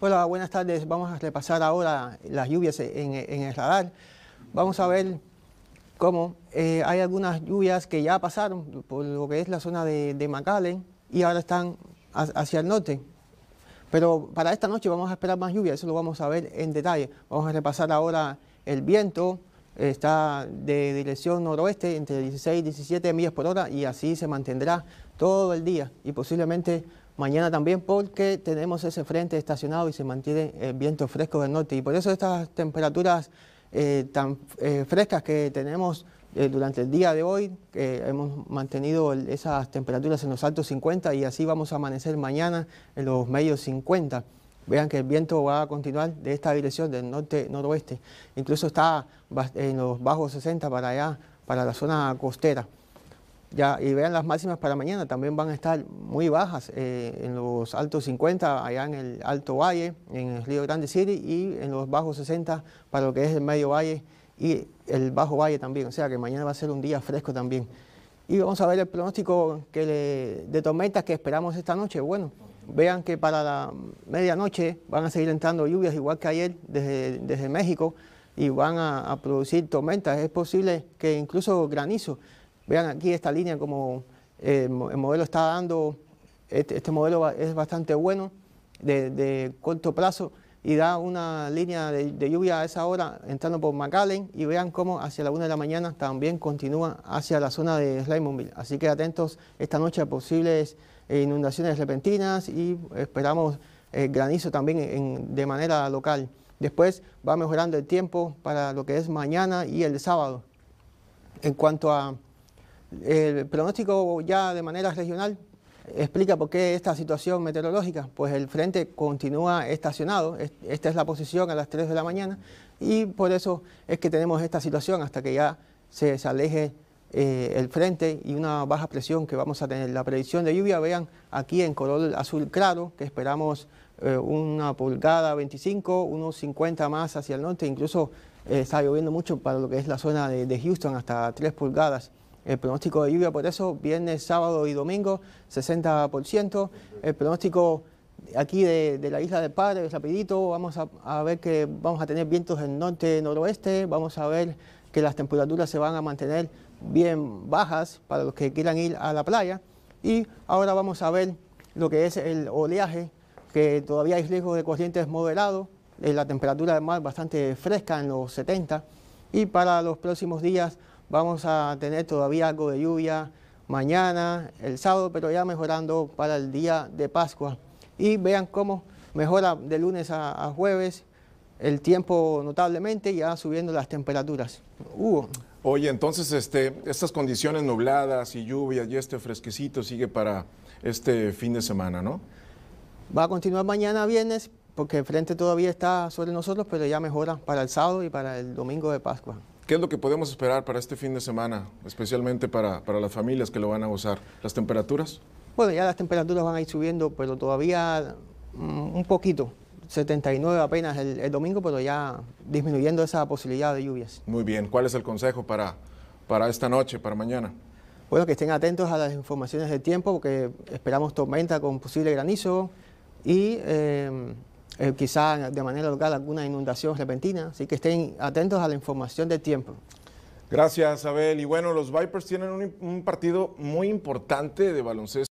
Hola, buenas tardes. Vamos a repasar ahora las lluvias en, el radar. Vamos a ver cómo eh, hay algunas lluvias que ya pasaron por lo que es la zona de, de y ahora están hacia el norte. Pero para esta noche vamos a esperar más lluvia, eso lo vamos a ver en detalle. Vamos a repasar ahora el viento, está de dirección noroeste entre 16 y 17 millas por hora y así se mantendrá todo el día y posiblemente mañana también porque tenemos ese frente estacionado y se mantiene el eh, viento fresco del norte. Y por eso estas temperaturas eh, tan eh, frescas que tenemos durante el día de hoy, que hemos mantenido esas temperaturas en los altos 50 y así vamos a amanecer mañana en los medios 50. Vean que el viento va a continuar de esta dirección, del norte-noroeste. Incluso está en los bajos 60 para allá, para la zona costera y vean las máximas para mañana, también van a estar muy bajas eh, en los altos 50, allá en el Alto Valle, en el Río Grande City, y en los bajos 60 para lo que es el Medio Valle y el Bajo Valle también. O sea que mañana va a ser un día fresco también. Y vamos a ver el pronóstico de tormentas que esperamos esta noche. Bueno, vean que para la medianoche van a seguir entrando lluvias, igual que ayer desde, México, y van a producir tormentas. Es posible que incluso granizo. Vean aquí esta línea como eh, el modelo está dando, este, este modelo es bastante bueno de, corto plazo y da una línea de, lluvia a esa hora entrando por McAllen y vean cómo hacia la 1 de la mañana también continúa hacia la zona de Slimonville. Así que atentos esta noche a posibles eh, inundaciones repentinas y esperamos eh, granizo también de manera local. Después va mejorando el tiempo para lo que es mañana y el sábado. En cuanto a el pronóstico ya de manera regional explica por qué esta situación meteorológica. Pues el frente continúa estacionado, esta es la posición a las 3 de la mañana y por eso es que tenemos esta situación hasta que ya se, aleje eh, el frente y una baja presión que vamos a tener. La predicción de lluvia, vean aquí en color azul claro, que esperamos eh, una pulgada 25, unos 50 más hacia el norte, incluso eh, está lloviendo mucho para lo que es la zona de, de Houston, hasta 3 pulgadas. El pronóstico de lluvia, por eso, viernes, sábado y domingo, 60%. El pronóstico aquí de, la isla de Padre, rapidito, vamos a, ver que vamos a tener vientos en norte, noroeste, vamos a ver que las temperaturas se van a mantener bien bajas para los que quieran ir a la playa. Y ahora vamos a ver lo que es el oleaje, que todavía hay riesgo de corrientes moderado, eh, la temperatura del mar bastante fresca en los 70, y para los próximos días vamos a tener todavía algo de lluvia mañana, el sábado, pero ya mejorando para el día de Pascua. Y vean cómo mejora de lunes a, jueves el tiempo notablemente, ya subiendo las temperaturas. Hugo. Oye, entonces este, estas condiciones nubladas y lluvias y este fresquecito sigue para este fin de semana, ¿no? Va a continuar mañana viernes porque el frente todavía está sobre nosotros, pero ya mejora para el sábado y para el domingo de Pascua. ¿Qué es lo que podemos esperar para este fin de semana, especialmente para, para las familias que lo van a gozar? ¿Las temperaturas? Bueno, ya las temperaturas van a ir subiendo, pero todavía mm, un poquito. 79 apenas el, domingo, pero ya disminuyendo esa posibilidad de lluvias. Muy bien, ¿cuál es el consejo para, para esta noche, para mañana? Bueno, que estén atentos a las informaciones del tiempo, porque esperamos tormenta con posible granizo y eh, eh, Quizá de manera local alguna inundación repentina, así que estén atentos a la información del tiempo. Gracias, Abel. Y bueno, los Vipers tienen un partido muy importante de baloncesto.